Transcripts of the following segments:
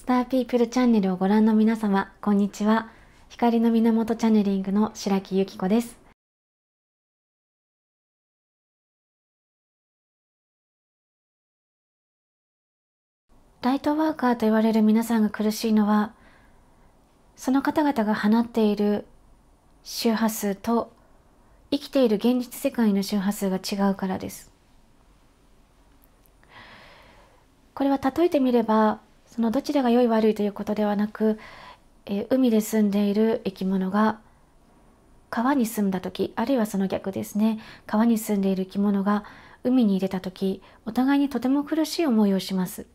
スターピープルチャンネルをご覧の皆様、こんにちは。光の源チャネリングの白木由紀子です。ライトワーカーと言われる皆さんが苦しいのは、その方々が放っている周波数と生きている現実世界の周波数が違うからです。これは例えてみればそのどちらが良い悪いということではなく、えー、海で住んでいる生き物が川に住んだ時あるいはその逆ですね川に住んでいる生き物が海に出た時お互いにとても苦しい思いをします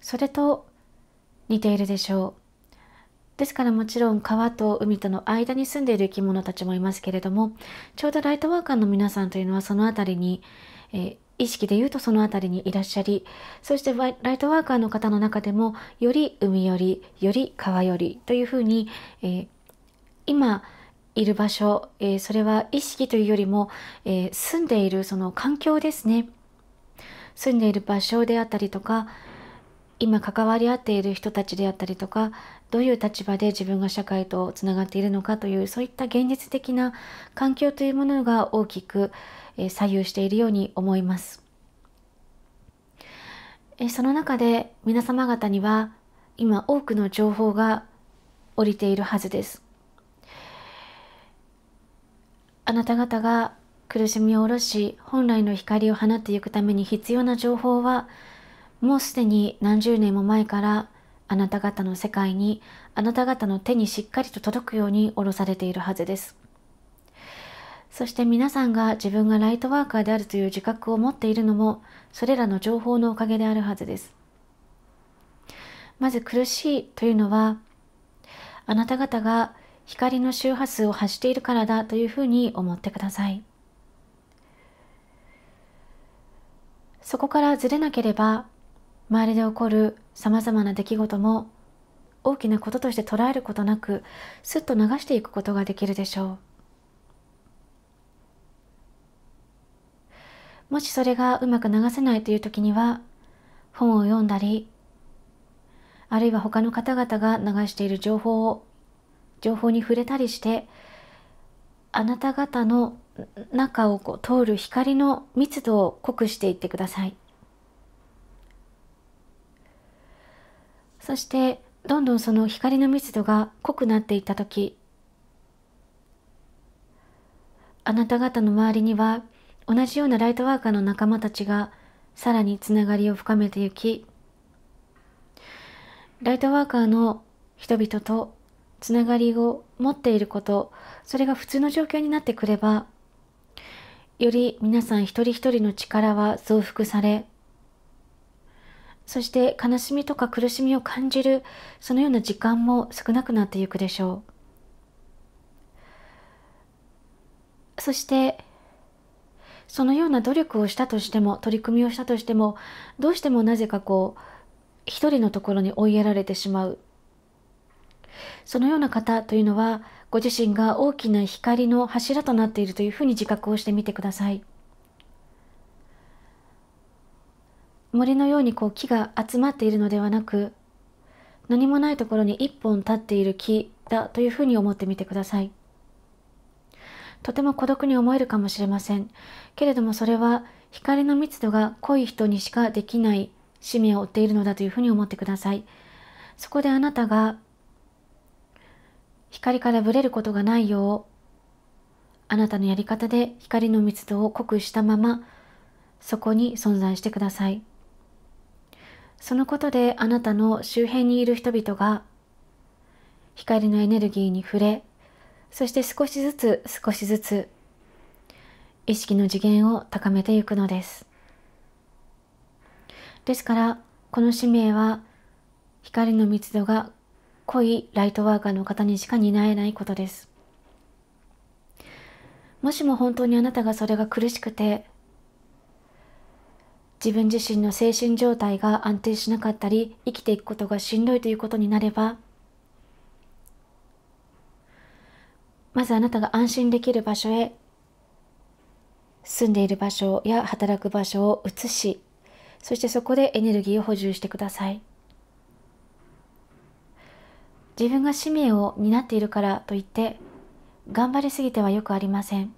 それと似ているでしょうですからもちろん川と海との間に住んでいる生き物たちもいますけれどもちょうどライトワーカーの皆さんというのはその辺りに、えー、意識で言うとその辺りにいらっしゃりそしてライトワーカーの方の中でもより海よりより川よりというふうに、えー、今いる場所、えー、それは意識というよりも、えー、住んでいるその環境ですね住んでいる場所であったりとか今関わり合っている人たちであったりとかどういう立場で自分が社会とつながっているのかというそういった現実的な環境というものが大きく、え左右しているように思います。えその中で皆様方には今多くの情報が降りているはずです。あなた方が苦しみを下ろし本来の光を放っていくために必要な情報はもうすでに何十年も前からあなた方の世界にあなた方の手にしっかりと届くように下ろされているはずです。そして皆さんが自分がライトワーカーであるという自覚を持っているのも、それらの情報のおかげであるはずです。まず苦しいというのは、あなた方が光の周波数を発しているからだというふうに思ってください。そこからずれなければ、周りで起こる様々な出来事も大きなこととして捉えることなく、すっと流していくことができるでしょう。もしそれがうまく流せないという時には、本を読んだり、あるいは他の方々が流している情報を、情報に触れたりして、あなた方の中をこう通る光の密度を濃くしていってください。そして、どんどんその光の密度が濃くなっていった時あなた方の周りには同じようなライトワーカーの仲間たちがさらにつながりを深めていきライトワーカーの人々とつながりを持っていることそれが普通の状況になってくればより皆さん一人一人の力は増幅されそして悲しみとか苦しみを感じるそのような時間も少なくなっていくでしょうそしてそのような努力をしたとしても取り組みをしたとしてもどうしてもなぜかこう一人のところに追いやられてしまうそのような方というのはご自身が大きな光の柱となっているというふうに自覚をしてみてください森のようにこう木が集まっているのではなく何もないところに一本立っている木だというふうに思ってみてください。とても孤独に思えるかもしれませんけれどもそれは光の密度が濃い人にしかできない使命を負っているのだというふうに思ってくださいそこであなたが光からぶれることがないようあなたのやり方で光の密度を濃くしたままそこに存在してくださいそのことであなたの周辺にいる人々が光のエネルギーに触れそして少しずつ少しずつ意識の次元を高めていくのですですからこの使命は光の密度が濃いライトワーカーの方にしか担えないことですもしも本当にあなたがそれが苦しくて自分自身の精神状態が安定しなかったり生きていくことがしんどいということになればまずあなたが安心できる場所へ住んでいる場所や働く場所を移しそしてそこでエネルギーを補充してください自分が使命を担っているからといって頑張りすぎてはよくありません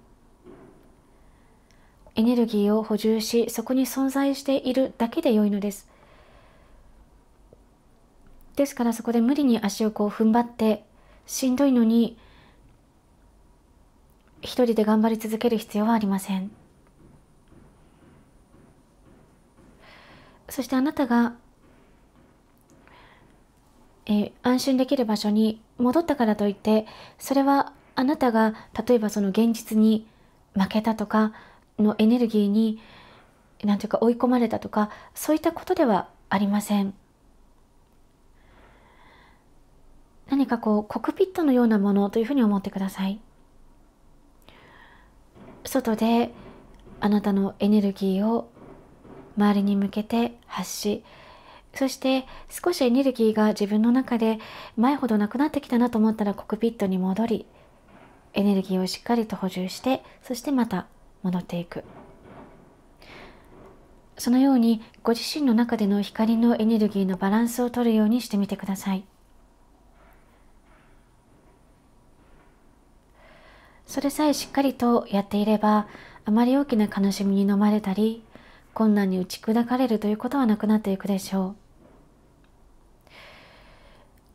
エネルギーを補充しそこに存在しているだけで良いのですですからそこで無理に足をこう踏ん張ってしんどいのに一人で頑張り続ける必要はありませんそしてあなたが、えー、安心できる場所に戻ったからといってそれはあなたが例えばその現実に負けたとかのエネルギーに何ていうか追い込まれたとかそういったことではありません。何かこうコクピットのようなものというふうに思ってください。外であなたのエネルギーを周りに向けて発しそして少しエネルギーが自分の中で前ほどなくなってきたなと思ったらコックピットに戻りエネルギーをしっかりと補充してそしてまた戻っていくそのようにご自身の中での光のエネルギーのバランスをとるようにしてみてください。それさえしっかりとやっていればあまり大きな悲しみに飲まれたり困難に打ち砕かれるということはなくなっていくでしょう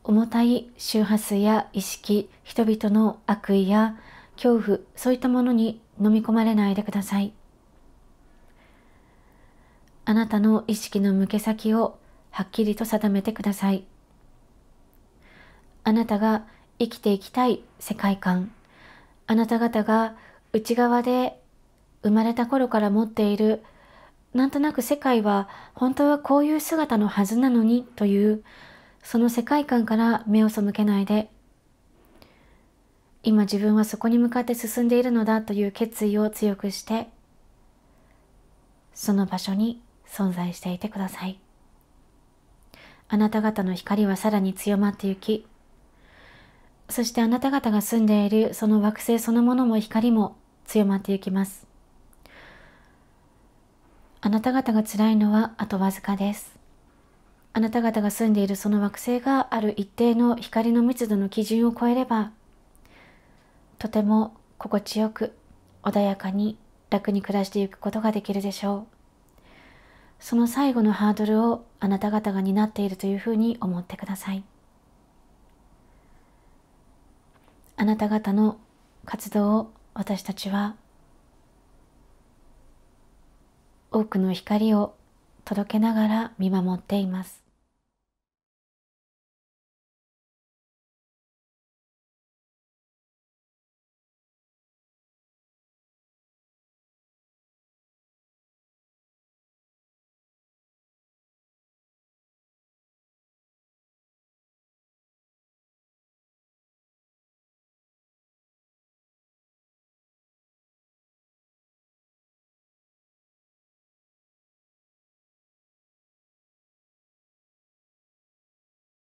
重たい周波数や意識人々の悪意や恐怖そういったものに飲み込まれないでくださいあなたの意識の向け先をはっきりと定めてくださいあなたが生きていきたい世界観あなた方が内側で生まれた頃から持っているなんとなく世界は本当はこういう姿のはずなのにというその世界観から目を背けないで今自分はそこに向かって進んでいるのだという決意を強くしてその場所に存在していてくださいあなた方の光はさらに強まってゆきそしてあなた方が住んでいるその惑星そのものも光も強まっていきます。あなた方が辛いのはあとわずかです。あなた方が住んでいるその惑星がある一定の光の密度の基準を超えれば、とても心地よく穏やかに楽に暮らしていくことができるでしょう。その最後のハードルをあなた方が担っているというふうに思ってください。あなた方の活動を私たちは多くの光を届けながら見守っています